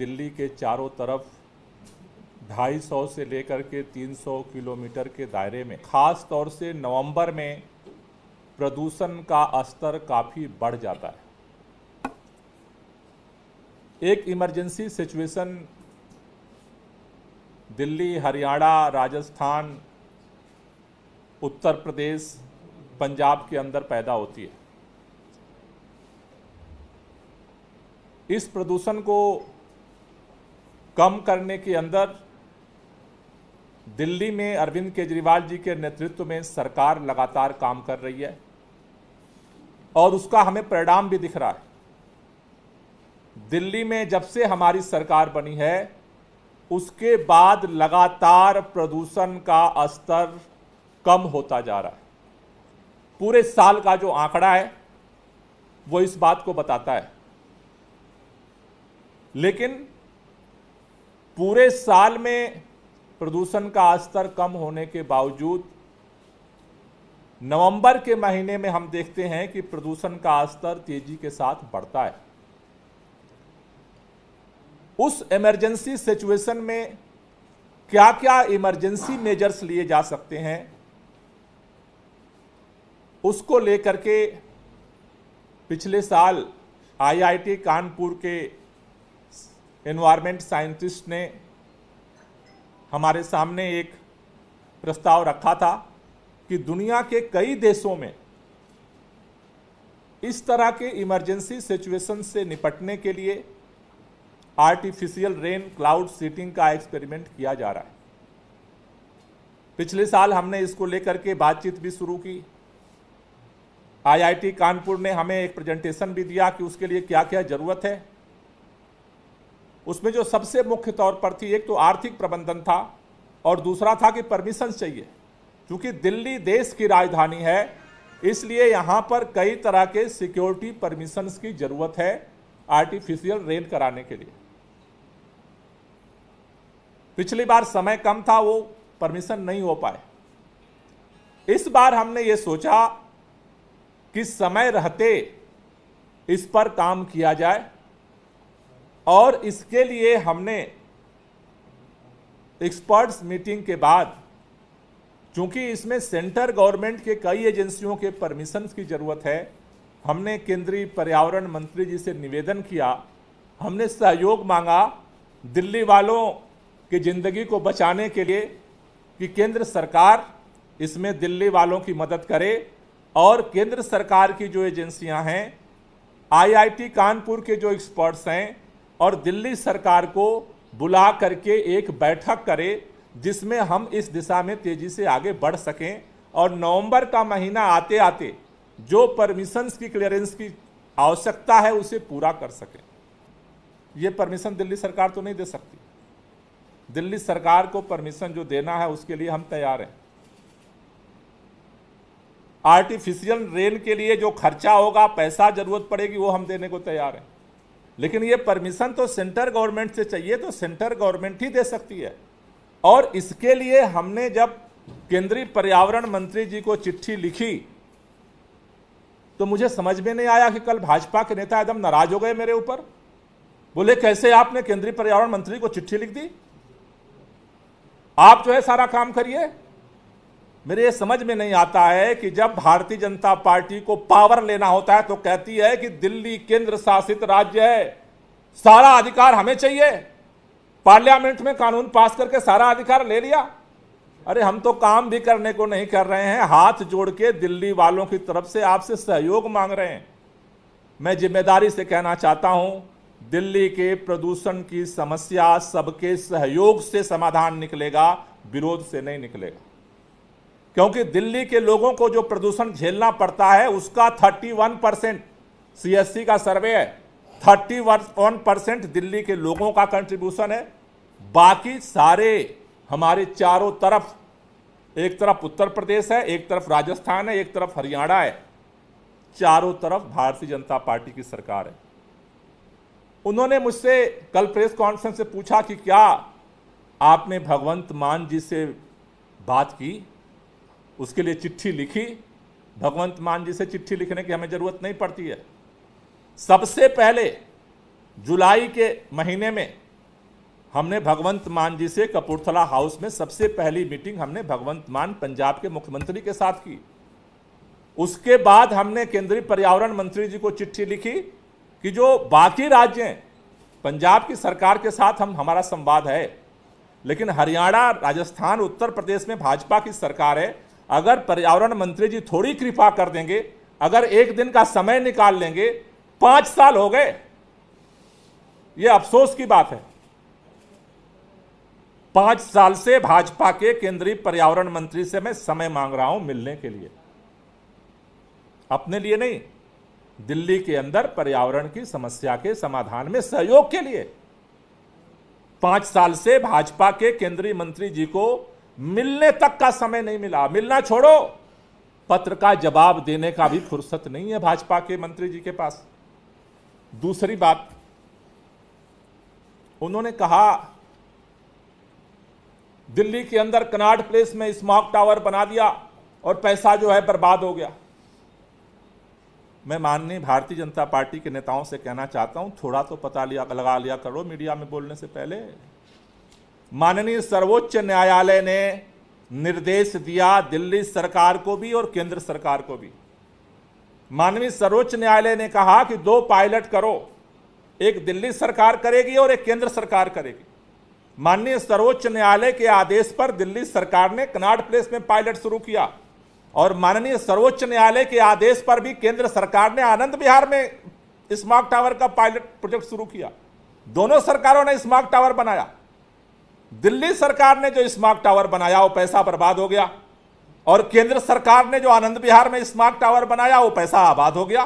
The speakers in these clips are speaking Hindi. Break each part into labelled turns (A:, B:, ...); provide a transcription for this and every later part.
A: दिल्ली के चारों तरफ 250 से लेकर के 300 किलोमीटर के दायरे में ख़ास तौर से नवंबर में प्रदूषण का स्तर काफ़ी बढ़ जाता है एक इमरजेंसी सिचुएशन दिल्ली हरियाणा राजस्थान उत्तर प्रदेश पंजाब के अंदर पैदा होती है इस प्रदूषण को कम करने के अंदर दिल्ली में अरविंद केजरीवाल जी के नेतृत्व में सरकार लगातार काम कर रही है और उसका हमें परिणाम भी दिख रहा है दिल्ली में जब से हमारी सरकार बनी है उसके बाद लगातार प्रदूषण का स्तर कम होता जा रहा है पूरे साल का जो आंकड़ा है वो इस बात को बताता है लेकिन पूरे साल में प्रदूषण का स्तर कम होने के बावजूद नवंबर के महीने में हम देखते हैं कि प्रदूषण का स्तर तेजी के साथ बढ़ता है उस इमरजेंसी सिचुएशन में क्या क्या इमरजेंसी मेजर्स लिए जा सकते हैं उसको लेकर के पिछले साल आईआईटी कानपुर के एनवायरमेंट साइंटिस्ट ने हमारे सामने एक प्रस्ताव रखा था कि दुनिया के कई देशों में इस तरह के इमरजेंसी सिचुएशन से निपटने के लिए आर्टिफिशियल रेन क्लाउड सीटिंग का एक्सपेरिमेंट किया जा रहा है पिछले साल हमने इसको लेकर के बातचीत भी शुरू की आईआईटी कानपुर ने हमें एक प्रेजेंटेशन भी दिया कि उसके लिए क्या क्या ज़रूरत है उसमें जो सबसे मुख्य तौर पर थी एक तो आर्थिक प्रबंधन था और दूसरा था कि परमिशन चाहिए क्योंकि दिल्ली देश की राजधानी है इसलिए यहाँ पर कई तरह के सिक्योरिटी परमिशंस की ज़रूरत है आर्टिफिशियल रेल कराने के लिए पिछली बार समय कम था वो परमिशन नहीं हो पाए इस बार हमने ये सोचा कि समय रहते इस पर काम किया जाए और इसके लिए हमने एक्सपर्ट्स मीटिंग के बाद चूंकि इसमें सेंटर गवर्नमेंट के कई एजेंसियों के परमिशन की ज़रूरत है हमने केंद्रीय पर्यावरण मंत्री जी से निवेदन किया हमने सहयोग मांगा दिल्ली वालों की ज़िंदगी को बचाने के लिए कि केंद्र सरकार इसमें दिल्ली वालों की मदद करे और केंद्र सरकार की जो एजेंसियां हैं आईआईटी कानपुर के जो एक्सपर्ट्स हैं और दिल्ली सरकार को बुला करके एक बैठक करे जिसमें हम इस दिशा में तेज़ी से आगे बढ़ सकें और नवंबर का महीना आते आते जो परमिशंस की क्लियरेंस की आवश्यकता है उसे पूरा कर सकें ये परमिशन दिल्ली सरकार तो नहीं दे सकती दिल्ली सरकार को परमिशन जो देना है उसके लिए हम तैयार हैं आर्टिफिशियल रेन के लिए जो खर्चा होगा पैसा जरूरत पड़ेगी वो हम देने को तैयार हैं लेकिन ये परमिशन तो सेंटर गवर्नमेंट से चाहिए तो सेंटर गवर्नमेंट ही दे सकती है और इसके लिए हमने जब केंद्रीय पर्यावरण मंत्री जी को चिट्ठी लिखी तो मुझे समझ में नहीं आया कि कल भाजपा के नेता एकदम नाराज हो गए मेरे ऊपर बोले कैसे आपने केंद्रीय पर्यावरण मंत्री को चिट्ठी लिख दी आप जो है सारा काम करिए मेरे ये समझ में नहीं आता है कि जब भारतीय जनता पार्टी को पावर लेना होता है तो कहती है कि दिल्ली केंद्र शासित राज्य है सारा अधिकार हमें चाहिए पार्लियामेंट में कानून पास करके सारा अधिकार ले लिया अरे हम तो काम भी करने को नहीं कर रहे हैं हाथ जोड़ के दिल्ली वालों की तरफ से आपसे सहयोग मांग रहे हैं मैं जिम्मेदारी से कहना चाहता हूं दिल्ली के प्रदूषण की समस्या सबके सहयोग से समाधान निकलेगा विरोध से नहीं निकलेगा क्योंकि दिल्ली के लोगों को जो प्रदूषण झेलना पड़ता है उसका 31 परसेंट सी का सर्वे है 31 परसेंट दिल्ली के लोगों का कंट्रीब्यूशन है बाकी सारे हमारे चारों तरफ एक तरफ उत्तर प्रदेश है एक तरफ राजस्थान है एक तरफ हरियाणा है चारों तरफ भारतीय जनता पार्टी की सरकार है उन्होंने मुझसे कल प्रेस कॉन्फ्रेंस से पूछा कि क्या आपने भगवंत मान जी से बात की उसके लिए चिट्ठी लिखी भगवंत मान जी से चिट्ठी लिखने की हमें ज़रूरत नहीं पड़ती है सबसे पहले जुलाई के महीने में हमने भगवंत मान जी से कपूरथला हाउस में सबसे पहली मीटिंग हमने भगवंत मान पंजाब के मुख्यमंत्री के साथ की उसके बाद हमने केंद्रीय पर्यावरण मंत्री जी को चिट्ठी लिखी कि जो बाकी राज्य पंजाब की सरकार के साथ हम हमारा संवाद है लेकिन हरियाणा राजस्थान उत्तर प्रदेश में भाजपा की सरकार है अगर पर्यावरण मंत्री जी थोड़ी कृपा कर देंगे अगर एक दिन का समय निकाल लेंगे पांच साल हो गए ये अफसोस की बात है पांच साल से भाजपा के केंद्रीय पर्यावरण मंत्री से मैं समय मांग रहा हूं मिलने के लिए अपने लिए नहीं दिल्ली के अंदर पर्यावरण की समस्या के समाधान में सहयोग के लिए पांच साल से भाजपा के केंद्रीय मंत्री जी को मिलने तक का समय नहीं मिला मिलना छोड़ो पत्र का जवाब देने का भी फुर्सत नहीं है भाजपा के मंत्री जी के पास दूसरी बात उन्होंने कहा दिल्ली के अंदर कनाड प्लेस में स्मॉक टावर बना दिया और पैसा जो है बर्बाद हो गया मैं माननीय भारतीय जनता पार्टी के नेताओं से कहना चाहता हूं थोड़ा तो पता लिया लगा लिया करो मीडिया में बोलने से पहले माननीय सर्वोच्च न्यायालय ने निर्देश दिया दिल्ली सरकार को भी और केंद्र सरकार को भी माननीय सर्वोच्च न्यायालय ने कहा कि दो पायलट करो एक दिल्ली सरकार करेगी और एक केंद्र सरकार करेगी माननीय सर्वोच्च न्यायालय के आदेश पर दिल्ली सरकार ने कनाड प्लेस में पायलट शुरू किया और माननीय सर्वोच्च न्यायालय के आदेश पर भी केंद्र सरकार ने आनंद बिहार में स्मार्ट टावर का पायलट प्रोजेक्ट शुरू किया दोनों सरकारों ने स्मार्ट टावर बनाया दिल्ली सरकार ने जो स्मार्ट टावर बनाया वो पैसा बर्बाद हो गया और केंद्र सरकार ने जो आनंद बिहार में स्मार्ट टावर बनाया वो पैसा आबाद हो गया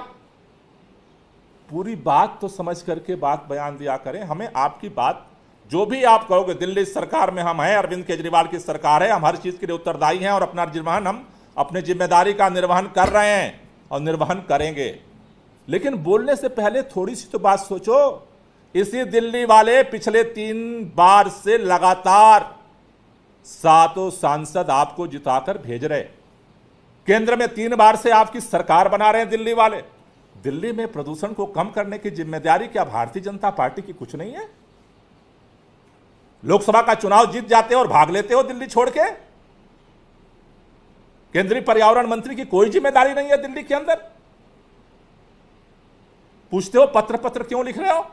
A: पूरी बात तो समझ करके बात बयान दिया करें हमें आपकी बात जो भी आप कहोगे दिल्ली सरकार में हम हैं अरविंद केजरीवाल की सरकार है हम हर चीज़ के लिए उत्तरदायी हैं और अपना निर्वहन हम अपने जिम्मेदारी का निर्वहन कर रहे हैं और निर्वहन करेंगे लेकिन बोलने से पहले थोड़ी सी तो बात सोचो इसी दिल्ली वाले पिछले तीन बार से लगातार सातों सांसद आपको जिताकर भेज रहे केंद्र में तीन बार से आपकी सरकार बना रहे हैं दिल्ली वाले दिल्ली में प्रदूषण को कम करने की जिम्मेदारी क्या भारतीय जनता पार्टी की कुछ नहीं है लोकसभा का चुनाव जीत जाते हो और भाग लेते हो दिल्ली छोड़ के केंद्रीय पर्यावरण मंत्री की कोई जिम्मेदारी नहीं है दिल्ली के अंदर पूछते हो पत्र पत्र क्यों लिख रहे हो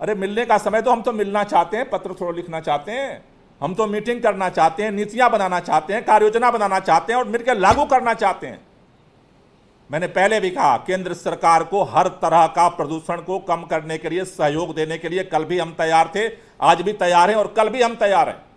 A: अरे मिलने का समय तो हम तो मिलना चाहते हैं पत्र थोड़ा लिखना चाहते हैं हम तो मीटिंग करना चाहते हैं नीतियां बनाना चाहते हैं कार्य योजना बनाना चाहते हैं और मिलकर लागू करना चाहते हैं मैंने पहले भी कहा केंद्र सरकार को हर तरह का प्रदूषण को कम करने के लिए सहयोग देने के लिए कल भी हम तैयार थे आज भी तैयार हैं और कल भी हम तैयार हैं